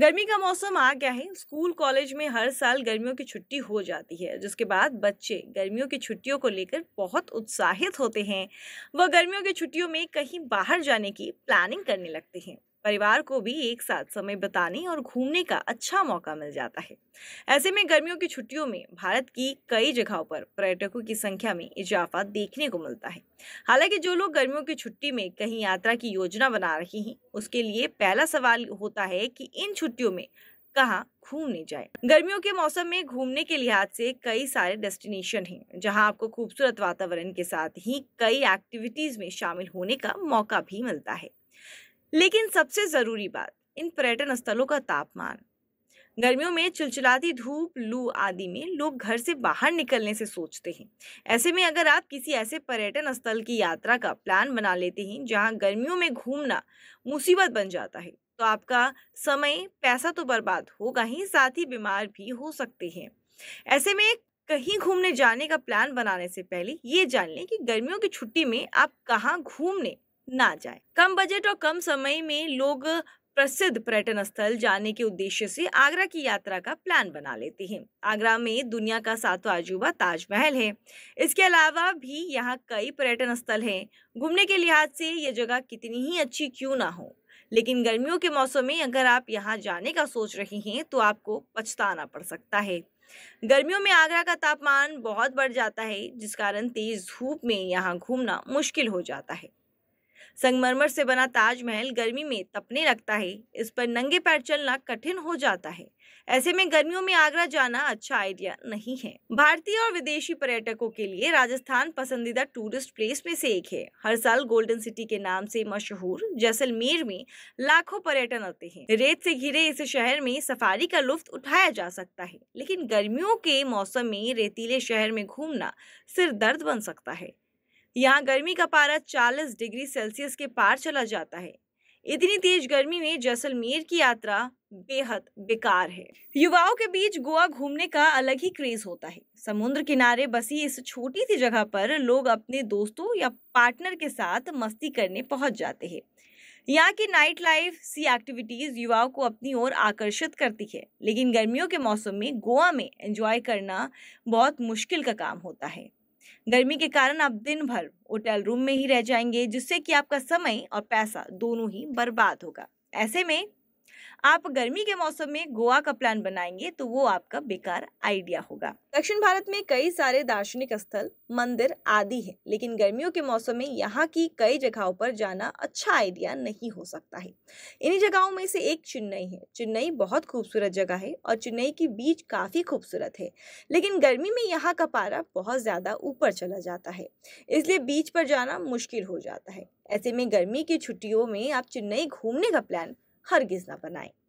गर्मी का मौसम आ गया है स्कूल कॉलेज में हर साल गर्मियों की छुट्टी हो जाती है जिसके बाद बच्चे गर्मियों की छुट्टियों को लेकर बहुत उत्साहित होते हैं वह गर्मियों की छुट्टियों में कहीं बाहर जाने की प्लानिंग करने लगते हैं परिवार को भी एक साथ समय बिताने और घूमने का अच्छा मौका मिल जाता है ऐसे में गर्मियों की छुट्टियों में भारत की कई जगहों पर पर्यटकों की संख्या में इजाफा देखने को मिलता है हालांकि जो लोग गर्मियों की छुट्टी में कहीं यात्रा की योजना बना रहे हैं उसके लिए पहला सवाल होता है कि इन छुट्टियों में कहाँ घूमने जाए गर्मियों के मौसम में घूमने के लिहाज से कई सारे डेस्टिनेशन हैं जहां आपको खूबसूरत वातावरण के साथ ही कई एक्टिविटीज में शामिल होने का मौका भी मिलता है लेकिन सबसे ज़रूरी बात इन पर्यटन स्थलों का तापमान गर्मियों में चिलचिलाती धूप लू आदि में लोग घर से बाहर निकलने से सोचते हैं ऐसे में अगर आप किसी ऐसे पर्यटन स्थल की यात्रा का प्लान बना लेते हैं जहां गर्मियों में घूमना मुसीबत बन जाता है तो आपका समय पैसा तो बर्बाद होगा ही साथ ही बीमार भी हो सकते हैं ऐसे में कहीं घूमने जाने का प्लान बनाने से पहले ये जान लें कि गर्मियों की छुट्टी में आप कहाँ घूमने ना जाए कम बजट और कम समय में लोग प्रसिद्ध पर्यटन स्थल जाने के उद्देश्य से आगरा की यात्रा का प्लान बना लेते हैं आगरा में दुनिया का सातवां अजूबा ताजमहल है इसके अलावा भी यहाँ कई पर्यटन स्थल हैं घूमने के लिहाज से ये जगह कितनी ही अच्छी क्यों ना हो लेकिन गर्मियों के मौसम में अगर आप यहाँ जाने का सोच रहे हैं तो आपको पछताना पड़ सकता है गर्मियों में आगरा का तापमान बहुत बढ़ जाता है जिस कारण तेज धूप में यहाँ घूमना मुश्किल हो जाता है संगमरमर से बना ताजमहल गर्मी में तपने लगता है इस पर नंगे पैर चलना कठिन हो जाता है ऐसे में गर्मियों में आगरा जाना अच्छा आइडिया नहीं है भारतीय और विदेशी पर्यटकों के लिए राजस्थान पसंदीदा टूरिस्ट प्लेस में से एक है हर साल गोल्डन सिटी के नाम से मशहूर जैसलमेर में लाखों पर्यटन आते हैं रेत से घिरे इस शहर में सफारी का लुफ्त उठाया जा सकता है लेकिन गर्मियों के मौसम में रेतीले शहर में घूमना सिर दर्द बन सकता है यहाँ गर्मी का पारा 40 डिग्री सेल्सियस के पार चला जाता है इतनी तेज गर्मी में जैसलमेर की यात्रा बेहद बेकार है युवाओं के बीच गोवा घूमने का अलग ही क्रेज होता है समुद्र किनारे बसी इस छोटी सी जगह पर लोग अपने दोस्तों या पार्टनर के साथ मस्ती करने पहुंच जाते हैं यहाँ की नाइट लाइफ सी एक्टिविटीज युवाओं को अपनी ओर आकर्षित करती है लेकिन गर्मियों के मौसम में गोवा में एंजॉय करना बहुत मुश्किल का काम होता है गर्मी के कारण आप दिन भर होटल रूम में ही रह जाएंगे जिससे कि आपका समय और पैसा दोनों ही बर्बाद होगा ऐसे में आप गर्मी के मौसम में गोवा का प्लान बनाएंगे तो वो आपका बेकार आइडिया होगा दक्षिण भारत में कई सारे दार्शनिक स्थल मंदिर आदि है लेकिन गर्मियों के मौसम में यहाँ की कई जगहों पर जाना अच्छा आइडिया नहीं हो सकता है इन्हीं जगहों में से एक चेन्नई है चेन्नई बहुत खूबसूरत जगह है और चेन्नई की बीच काफ़ी खूबसूरत है लेकिन गर्मी में यहाँ का पारा बहुत ज़्यादा ऊपर चला जाता है इसलिए बीच पर जाना मुश्किल हो जाता है ऐसे में गर्मी की छुट्टियों में आप चेन्नई घूमने का प्लान हरगिज़ ना बनाएं